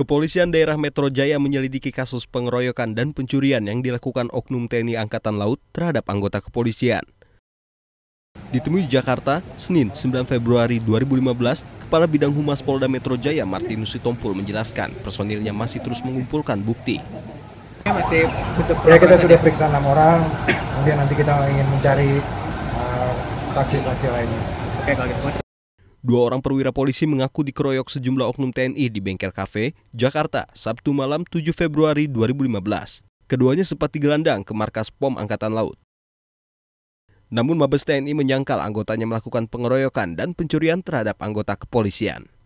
Kepolisian daerah Metro Jaya menyelidiki kasus pengeroyokan dan pencurian yang dilakukan Oknum TNI Angkatan Laut terhadap anggota kepolisian. Ditemui di Jakarta, Senin 9 Februari 2015, Kepala Bidang Humas Polda Metro Jaya Martinus Sitompul menjelaskan personilnya masih terus mengumpulkan bukti. Masih ya, kita sudah ya? periksa enam orang, kemudian nanti kita ingin mencari eh, saksi-saksi uh, lainnya. Oke, kalau gitu. Dua orang perwira polisi mengaku dikeroyok sejumlah oknum TNI di bengkel kafe, Jakarta, Sabtu malam 7 Februari 2015. Keduanya sempat digelandang ke markas POM Angkatan Laut. Namun Mabes TNI menyangkal anggotanya melakukan pengeroyokan dan pencurian terhadap anggota kepolisian.